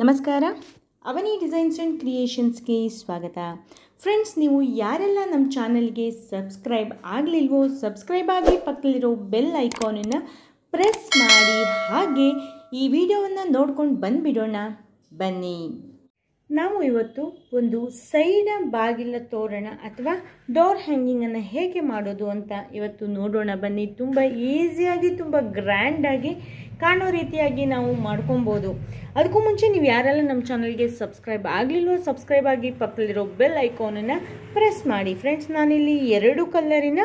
ನಮಸ್ಕಾರ ಅವನಿ designs and ಕ್ರಿಯೇಷನ್ಸ್ಗೆ ಸ್ವಾಗತ friends ನೀವು ಯಾರೆಲ್ಲ ನಮ್ಮ ಚಾನಲ್ಗೆ ಸಬ್ಸ್ಕ್ರೈಬ್ ಆಗಲಿಲ್ವೋ ಸಬ್ಸ್ಕ್ರೈಬ್ ಆಗಿ ಪಕ್ಕದಲ್ಲಿರೋ ಬೆಲ್ ಐಕಾನನ್ನು ಪ್ರೆಸ್ ಮಾಡಿ ಹಾಗೆ ಈ ವಿಡಿಯೋವನ್ನು ನೋಡ್ಕೊಂಡು ಬಂದುಬಿಡೋಣ ಬನ್ನಿ ನಾವು ಇವತ್ತು ಒಂದು ಸೈಡ ಬಾಗಿಲ ತೋರಣ ಅಥವಾ ಡೋರ್ ಹ್ಯಾಂಗಿಂಗನ್ನು ಹೇಗೆ ಮಾಡೋದು ಅಂತ ಇವತ್ತು ನೋಡೋಣ ಬನ್ನಿ ತುಂಬ ಈಸಿಯಾಗಿ ತುಂಬ ಗ್ರ್ಯಾಂಡಾಗಿ ಕಾಣೋ ರೀತಿಯಾಗಿ ನಾವು ಮಾಡ್ಕೊಬೋದು ಅದಕ್ಕೂ ಮುಂಚೆ ನೀವು ಯಾರೆಲ್ಲ ನಮ್ಮ ಚಾನಲ್ಗೆ ಸಬ್ಸ್ಕ್ರೈಬ್ ಆಗಲಿಲ್ವೋ ಸಬ್ಸ್ಕ್ರೈಬ್ ಆಗಿ ಪಕ್ಕದಲ್ಲಿರೋ ಬೆಲ್ ಐಕಾನನ್ನು ಪ್ರೆಸ್ ಮಾಡಿ ಫ್ರೆಂಡ್ಸ್ ನಾನಿಲ್ಲಿ ಎರಡು ಕಲ್ಲರಿನ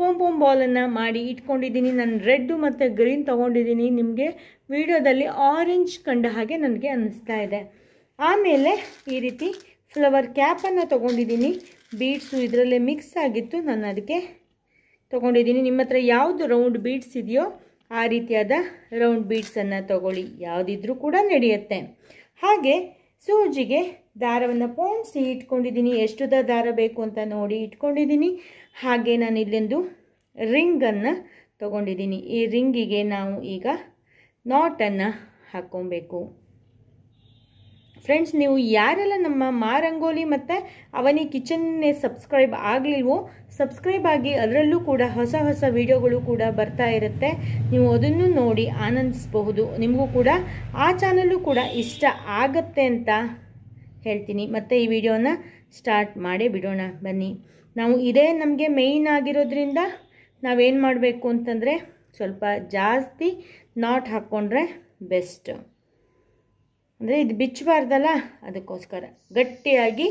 ಪೋಮ್ ಪೋಮ್ ಬಾಲನ್ನು ಮಾಡಿ ಇಟ್ಕೊಂಡಿದ್ದೀನಿ ನಾನು ರೆಡ್ಡು ಮತ್ತು ಗ್ರೀನ್ ತೊಗೊಂಡಿದ್ದೀನಿ ನಿಮಗೆ ವಿಡಿಯೋದಲ್ಲಿ ಆರೆಂಜ್ ಕಂಡ ಹಾಗೆ ನನಗೆ ಅನ್ನಿಸ್ತಾ ಇದೆ ಆಮೇಲೆ ಈ ರೀತಿ ಫ್ಲವರ್ ಕ್ಯಾಪನ್ನು ತೊಗೊಂಡಿದ್ದೀನಿ ಬೀಡ್ಸು ಇದರಲ್ಲೇ ಮಿಕ್ಸ್ ಆಗಿತ್ತು ನಾನು ಅದಕ್ಕೆ ತೊಗೊಂಡಿದ್ದೀನಿ ನಿಮ್ಮ ಹತ್ರ ಯಾವುದು ರೌಂಡ್ ಬೀಡ್ಸ್ ಇದೆಯೋ ಆ ರೀತಿಯಾದ ರೌಂಡ್ ಬೀಡ್ಸನ್ನು ತಗೊಳ್ಳಿ ಯಾವುದಿದ್ರೂ ಕೂಡ ನಡೆಯುತ್ತೆ ಹಾಗೆ ಸೂಜಿಗೆ ದಾರವನ್ನು ಪೋಣಿಸಿ ಇಟ್ಕೊಂಡಿದ್ದೀನಿ ಎಷ್ಟುದ ದಾರ ಬೇಕು ಅಂತ ನೋಡಿ ಇಟ್ಕೊಂಡಿದ್ದೀನಿ ಹಾಗೆ ನಾನು ಇಲ್ಲೊಂದು ರಿಂಗನ್ನು ತಗೊಂಡಿದ್ದೀನಿ ಈ ರಿಂಗಿಗೆ ನಾವು ಈಗ ನಾಟನ್ನು ಹಾಕ್ಕೊಬೇಕು ಫ್ರೆಂಡ್ಸ್ ನೀವು ಯಾರೆಲ್ಲ ನಮ್ಮ ಮಾ ರಂಗೋಲಿ ಮತ್ತು ಅವನಿ ಕಿಚನ್ನೇ ಸಬ್ಸ್ಕ್ರೈಬ್ ಆಗಲಿಲ್ವೋ ಸಬ್ಸ್ಕ್ರೈಬ್ ಆಗಿ ಅದರಲ್ಲೂ ಕೂಡ ಹೊಸ ಹೊಸ ವಿಡಿಯೋಗಳು ಕೂಡ ಬರ್ತಾ ಇರುತ್ತೆ ನೀವು ಅದನ್ನು ನೋಡಿ ಆನಂದಿಸಬಹುದು ನಿಮಗೂ ಕೂಡ ಆ ಚಾನಲ್ಲೂ ಕೂಡ ಇಷ್ಟ ಆಗತ್ತೆ ಅಂತ ಹೇಳ್ತೀನಿ ಮತ್ತು ಈ ವಿಡಿಯೋನ ಸ್ಟಾರ್ಟ್ ಮಾಡೇ ಬಿಡೋಣ ಬನ್ನಿ ನಾವು ಇದೇ ನಮಗೆ ಮೇಯ್ನ್ ಆಗಿರೋದ್ರಿಂದ ನಾವೇನು ಮಾಡಬೇಕು ಅಂತಂದರೆ ಸ್ವಲ್ಪ ಜಾಸ್ತಿ ನಾಟ್ ಹಾಕ್ಕೊಂಡ್ರೆ ಬೆಸ್ಟ್ ಅಂದರೆ ಇದು ಬಿಚ್ಚಬಾರ್ದಲ್ಲ ಅದಕ್ಕೋಸ್ಕರ ಗಟ್ಟಿಯಾಗಿ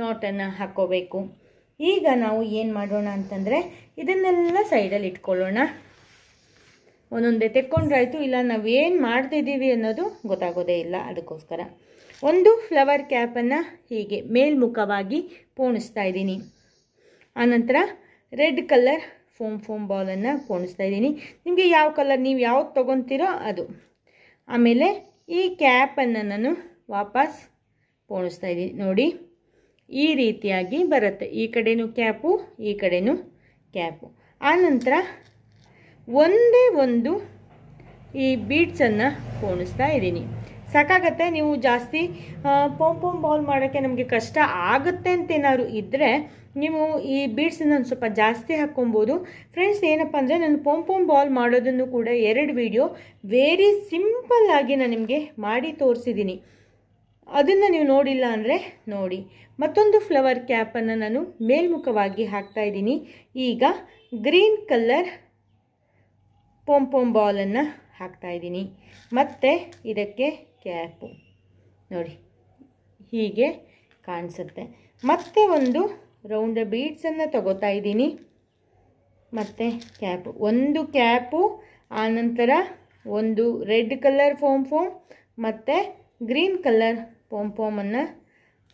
ನೋಟನ್ನು ಹಾಕ್ಕೋಬೇಕು ಈಗ ನಾವು ಏನು ಮಾಡೋಣ ಅಂತಂದರೆ ಇದನ್ನೆಲ್ಲ ಸೈಡಲ್ಲಿ ಇಟ್ಕೊಳ್ಳೋಣ ಒಂದೊಂದೇ ತೆಕ್ಕೊಂಡ್ರಾಯಿತು ಇಲ್ಲ ನಾವು ಏನು ಮಾಡ್ತಿದ್ದೀವಿ ಅನ್ನೋದು ಗೊತ್ತಾಗೋದೇ ಇಲ್ಲ ಅದಕ್ಕೋಸ್ಕರ ಒಂದು ಫ್ಲವರ್ ಕ್ಯಾಪನ್ನು ಹೀಗೆ ಮೇಲ್ಮುಖವಾಗಿ ಪೋಣಿಸ್ತಾ ಇದ್ದೀನಿ ಆನಂತರ ರೆಡ್ ಕಲರ್ ಫೋಮ್ ಫೋಮ್ ಬಾಲನ್ನು ಪೋಣಿಸ್ತಾ ಇದ್ದೀನಿ ನಿಮಗೆ ಯಾವ ಕಲರ್ ನೀವು ಯಾವ್ದು ತೊಗೊತೀರೋ ಅದು ಆಮೇಲೆ ಈ ಕ್ಯಾಪನ್ನು ನಾನು ವಾಪಸ್ ಪೋಣಿಸ್ತಾ ಇದ್ದೀನಿ ನೋಡಿ ಈ ರೀತಿಯಾಗಿ ಬರುತ್ತೆ ಈ ಕಡೆಯೂ ಕ್ಯಾಪು ಈ ಕಡೆಯೂ ಕ್ಯಾಪು ಆನಂತರ ಒಂದೇ ಒಂದು ಈ ಬೀಟ್ಸನ್ನು ಪೋಣಿಸ್ತಾ ಇದ್ದೀನಿ ಸಾಕಾಗತ್ತೆ ನೀವು ಜಾಸ್ತಿ ಪೋಮ್ ಪೋಮ್ ಬೌಲ್ ಮಾಡೋಕ್ಕೆ ನಮಗೆ ಕಷ್ಟ ಆಗುತ್ತೆ ಅಂತ ಏನಾದ್ರು ಇದ್ದರೆ ನೀವು ಈ ಬೀಡ್ಸನ್ನ ಒಂದು ಸ್ವಲ್ಪ ಜಾಸ್ತಿ ಹಾಕ್ಕೊಬೋದು ಫ್ರೆಂಡ್ಸ್ ಏನಪ್ಪ ಅಂದರೆ ನಾನು ಪೋಮ್ ಪೋಮ್ ಬಾಲ್ ಮಾಡೋದನ್ನು ಕೂಡ ಎರಡು ವಿಡಿಯೋ ವೆರಿ ಸಿಂಪಲ್ಲಾಗಿ ನಾನು ನಿಮಗೆ ಮಾಡಿ ತೋರಿಸಿದ್ದೀನಿ ಅದನ್ನು ನೀವು ನೋಡಿಲ್ಲ ಅಂದರೆ ನೋಡಿ ಮತ್ತೊಂದು ಫ್ಲವರ್ ಕ್ಯಾಪನ್ನು ನಾನು ಮೇಲ್ಮುಖವಾಗಿ ಹಾಕ್ತಾ ಇದ್ದೀನಿ ಈಗ ಗ್ರೀನ್ ಕಲರ್ ಪೋಮ್ ಪೋಮ್ ಬಾಲನ್ನು ಹಾಕ್ತಾ ಇದ್ದೀನಿ ಮತ್ತು ಇದಕ್ಕೆ ಕ್ಯಾಪು ನೋಡಿ ಹೀಗೆ ಕಾಣಿಸುತ್ತೆ ಮತ್ತೆ ಒಂದು ರೌಂಡ್ ಬೀಡ್ಸನ್ನು ತಗೋತಾ ಇದ್ದೀನಿ ಮತ್ತು ಕ್ಯಾಪು ಒಂದು ಕ್ಯಾಪು ಆನಂತರ ಒಂದು ರೆಡ್ ಕಲರ್ ಫೋಮ್ ಫೋಮ್ ಮತ್ತು ಗ್ರೀನ್ ಕಲರ್ ಫೋಮ್ ಫೋಮನ್ನು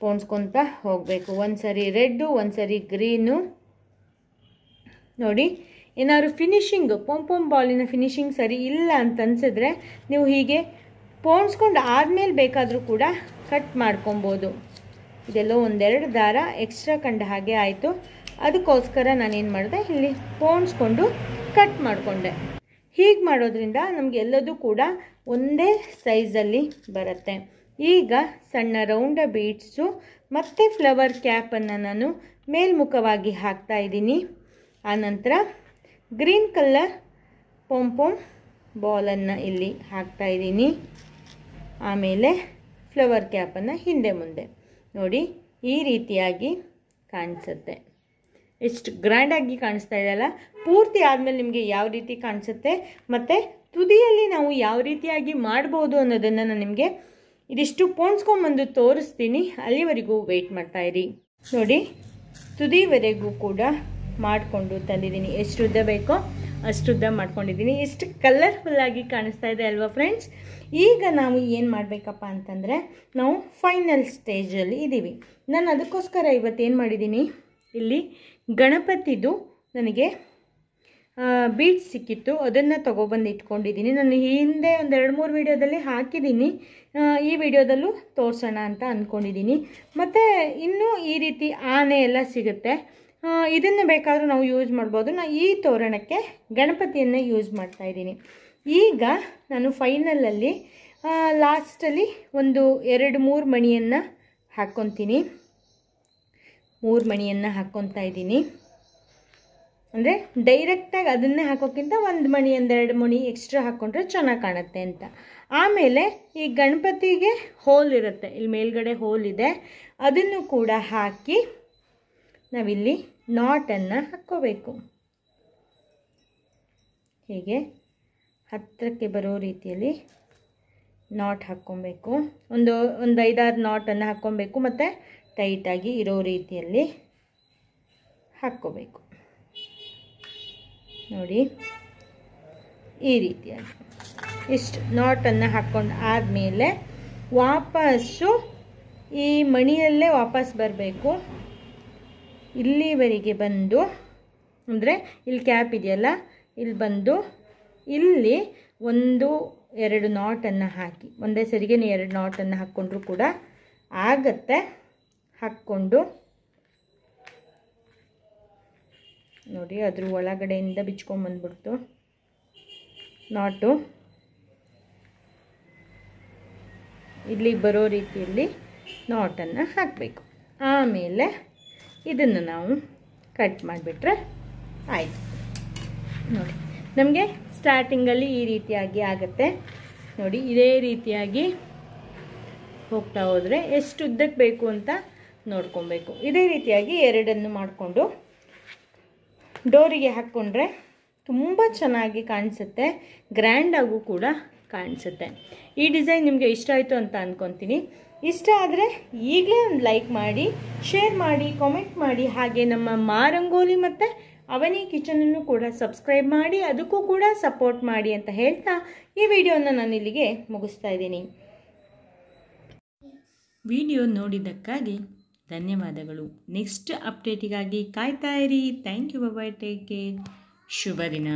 ಪೋಣಿಸ್ಕೊತ ಹೋಗಬೇಕು ಒಂದು ಸರಿ ರೆಡ್ಡು ಒಂದು ಸರಿ ಗ್ರೀನು ನೋಡಿ ಏನಾದ್ರು ಫಿನಿಶಿಂಗು ಪೊಂಪೊಂ ಬಾಲಿನ ಫಿನಿಷಿಂಗ್ ಸರಿ ಇಲ್ಲ ಅಂತ ಅನಿಸಿದ್ರೆ ನೀವು ಹೀಗೆ ಪೋಣಿಸ್ಕೊಂಡು ಆದಮೇಲೆ ಬೇಕಾದರೂ ಕೂಡ ಕಟ್ ಮಾಡ್ಕೊಬೋದು ಇದೆಲ್ಲೋ ಒಂದೆರಡು ದಾರ ಎಕ್ಸ್ಟ್ರಾ ಕಂಡ ಹಾಗೆ ಆಯಿತು ಅದಕ್ಕೋಸ್ಕರ ನಾನೇನು ಮಾಡಿದೆ ಇಲ್ಲಿ ಪೋಣಿಸ್ಕೊಂಡು ಕಟ್ ಮಾಡಿಕೊಂಡೆ ಹೀಗೆ ಮಾಡೋದ್ರಿಂದ ನಮಗೆ ಎಲ್ಲದೂ ಕೂಡ ಒಂದೇ ಸೈಜಲ್ಲಿ ಬರುತ್ತೆ ಈಗ ಸಣ್ಣ ರೌಂಡ ಬೀಡ್ಸು ಮತ್ತು ಫ್ಲವರ್ ಕ್ಯಾಪನ್ನು ನಾನು ಮೇಲ್ಮುಖವಾಗಿ ಹಾಕ್ತಾ ಇದ್ದೀನಿ ಆನಂತರ ಗ್ರೀನ್ ಕಲ್ಲರ್ ಪೊಂಪೊಂ ಬಾಲನ್ನು ಇಲ್ಲಿ ಹಾಕ್ತಾ ಇದ್ದೀನಿ ಆಮೇಲೆ ಫ್ಲವರ್ ಕ್ಯಾಪನ್ನು ಹಿಂದೆ ಮುಂದೆ ನೋಡಿ ಈ ರೀತಿಯಾಗಿ ಕಾಣಿಸುತ್ತೆ ಎಷ್ಟು ಗ್ರ್ಯಾಂಡಾಗಿ ಕಾಣಿಸ್ತಾ ಇದೆಯಲ್ಲ ಪೂರ್ತಿ ಆದಮೇಲೆ ನಿಮಗೆ ಯಾವ ರೀತಿ ಕಾಣಿಸುತ್ತೆ ಮತ್ತು ತುದಿಯಲ್ಲಿ ನಾವು ಯಾವ ರೀತಿಯಾಗಿ ಮಾಡ್ಬೋದು ಅನ್ನೋದನ್ನು ನಾನು ನಿಮಗೆ ಇದಿಷ್ಟು ಪೋಣಿಸ್ಕೊಂಬಂದು ತೋರಿಸ್ತೀನಿ ಅಲ್ಲಿವರೆಗೂ ವೆಯ್ಟ್ ಮಾಡ್ತಾಯಿರಿ ನೋಡಿ ತುದಿವರೆಗೂ ಕೂಡ ಮಾಡಿಕೊಂಡು ತಂದಿದ್ದೀನಿ ಎಷ್ಟು ಉದ್ದ ಬೇಕೋ ಅಷ್ಟುದ್ದ ಮಾಡ್ಕೊಂಡಿದ್ದೀನಿ ಎಷ್ಟು ಕಲರ್ಫುಲ್ಲಾಗಿ ಕಾಣಿಸ್ತಾ ಇದೆ ಅಲ್ವಾ ಫ್ರೆಂಡ್ಸ್ ಈಗ ನಾವು ಏನು ಮಾಡಬೇಕಪ್ಪ ಅಂತಂದರೆ ನಾವು ಫೈನಲ್ ಸ್ಟೇಜಲ್ಲಿ ಇದ್ದೀವಿ ನಾನು ಅದಕ್ಕೋಸ್ಕರ ಇವತ್ತೇನು ಮಾಡಿದ್ದೀನಿ ಇಲ್ಲಿ ಗಣಪತಿದು ನನಗೆ ಬೀಟ್ ಸಿಕ್ಕಿತ್ತು ಅದನ್ನು ತೊಗೊಬಂದು ಇಟ್ಕೊಂಡಿದ್ದೀನಿ ನಾನು ಹಿಂದೆ ಒಂದು ಎರಡು ಮೂರು ವೀಡಿಯೋದಲ್ಲಿ ಹಾಕಿದ್ದೀನಿ ಈ ವಿಡಿಯೋದಲ್ಲೂ ತೋರಿಸೋಣ ಅಂತ ಅಂದ್ಕೊಂಡಿದ್ದೀನಿ ಮತ್ತು ಇನ್ನೂ ಈ ರೀತಿ ಆನೆ ಎಲ್ಲ ಸಿಗುತ್ತೆ ಇದನ್ನು ಬೇಕಾದರೂ ನಾವು ಯೂಸ್ ಮಾಡ್ಬೋದು ನಾನು ಈ ತೋರಣಕ್ಕೆ ಗಣಪತಿಯನ್ನು ಯೂಸ್ ಮಾಡ್ತಾ ಇದ್ದೀನಿ ಈಗ ನಾನು ಫೈನಲಲ್ಲಿ ಲಾಸ್ಟಲ್ಲಿ ಒಂದು ಎರಡು ಮೂರು ಮಣಿಯನ್ನು ಹಾಕ್ಕೊತೀನಿ ಮೂರು ಮಣಿಯನ್ನು ಹಾಕ್ಕೊತಾ ಇದ್ದೀನಿ ಅಂದರೆ ಡೈರೆಕ್ಟಾಗಿ ಅದನ್ನೇ ಹಾಕೋಕ್ಕಿಂತ ಒಂದು ಮಣಿ ಒಂದೆರಡು ಮಣಿ ಎಕ್ಸ್ಟ್ರಾ ಹಾಕ್ಕೊಂಡ್ರೆ ಚೆನ್ನಾಗಿ ಕಾಣುತ್ತೆ ಅಂತ ಆಮೇಲೆ ಈ ಗಣಪತಿಗೆ ಹೋಲ್ ಇರುತ್ತೆ ಇಲ್ಲಿ ಮೇಲ್ಗಡೆ ಹೋಲ್ ಇದೆ ಅದನ್ನು ಕೂಡ ಹಾಕಿ ನಾವಿಲ್ಲಿ ನಾಟನ್ನು ಹಾಕ್ಕೋಬೇಕು ಹೀಗೆ ಹತ್ತಿರಕ್ಕೆ ಬರೋ ರೀತಿಯಲ್ಲಿ ನಾಟ್ ಹಾಕ್ಕೊಬೇಕು ಒಂದು ಒಂದು ಐದಾರು ನಾಟನ್ನು ಹಾಕ್ಕೊಬೇಕು ಮತ್ತು ಟೈಟಾಗಿ ಇರೋ ರೀತಿಯಲ್ಲಿ ಹಾಕ್ಕೋಬೇಕು ನೋಡಿ ಈ ರೀತಿಯಾಗಿ ಇಷ್ಟು ನಾಟನ್ನು ಹಾಕ್ಕೊಂಡು ಆದಮೇಲೆ ವಾಪಸ್ಸು ಈ ಮಣಿಯಲ್ಲೇ ವಾಪಸ್ ಬರಬೇಕು ಇಲ್ಲಿವರೆಗೆ ಬಂದು ಅಂದರೆ ಇಲ್ಲಿ ಕ್ಯಾಪ್ ಇದೆಯಲ್ಲ ಇಲ್ಲಿ ಬಂದು ಇಲ್ಲಿ ಒಂದು ಎರಡು ನಾಟನ್ನು ಹಾಕಿ ಒಂದೇ ಸರಿಗೆ ನೀವು ಎರಡು ನಾಟನ್ನು ಹಾಕ್ಕೊಂಡ್ರು ಕೂಡ ಆಗತ್ತೆ ಹಾಕ್ಕೊಂಡು ನೋಡಿ ಅದ್ರ ಒಳಗಡೆಯಿಂದ ಬಿಚ್ಕೊಂಬಂದ್ಬಿಡ್ತು ನಾಟು ಇಲ್ಲಿ ಬರೋ ರೀತಿಯಲ್ಲಿ ನಾಟನ್ನು ಹಾಕಬೇಕು ಆಮೇಲೆ ಇದನ್ನು ನಾವು ಕಟ್ ಮಾಡಿಬಿಟ್ರೆ ಆಯಿತು ನೋಡಿ ನಮಗೆ ಸ್ಟಾರ್ಟಿಂಗಲ್ಲಿ ಈ ರೀತಿಯಾಗಿ ಆಗುತ್ತೆ ನೋಡಿ ಇದೇ ರೀತಿಯಾಗಿ ಹೋಗ್ತಾ ಹೋದರೆ ಎಷ್ಟು ಉದ್ದಕ್ಕೆ ಬೇಕು ಅಂತ ನೋಡ್ಕೊಬೇಕು ಇದೇ ರೀತಿಯಾಗಿ ಎರಡನ್ನು ಮಾಡಿಕೊಂಡು ಡೋರಿಗೆ ಹಾಕ್ಕೊಂಡ್ರೆ ತುಂಬ ಚೆನ್ನಾಗಿ ಕಾಣಿಸುತ್ತೆ ಗ್ರ್ಯಾಂಡಾಗೂ ಕೂಡ ಕಾಣಿಸುತ್ತೆ ಈ ಡಿಸೈನ್ ನಿಮಗೆ ಇಷ್ಟ ಆಯಿತು ಅಂತ ಅಂದ್ಕೊತೀನಿ ಇಷ್ಟ ಆದರೆ ಈಗಲೇ ಒಂದು ಲೈಕ್ ಮಾಡಿ ಶೇರ್ ಮಾಡಿ ಕಾಮೆಂಟ್ ಮಾಡಿ ಹಾಗೆ ನಮ್ಮ ಮಾರಂಗೋಲಿ ಮತ್ತು ಅವನಿ ಕಿಚನನ್ನು ಕೂಡ ಸಬ್ಸ್ಕ್ರೈಬ್ ಮಾಡಿ ಅದಕ್ಕೂ ಕೂಡ ಸಪೋರ್ಟ್ ಮಾಡಿ ಅಂತ ಹೇಳ್ತಾ ಈ ವಿಡಿಯೋನ ನಾನು ಇಲ್ಲಿಗೆ ಮುಗಿಸ್ತಾ ಇದ್ದೀನಿ ವಿಡಿಯೋ ನೋಡಿದ್ದಕ್ಕಾಗಿ ಧನ್ಯವಾದಗಳು ನೆಕ್ಸ್ಟ್ ಅಪ್ಡೇಟಿಗಾಗಿ ಕಾಯ್ತಾ ಇರಿ thank you bye take care ಶುಭ ದಿನ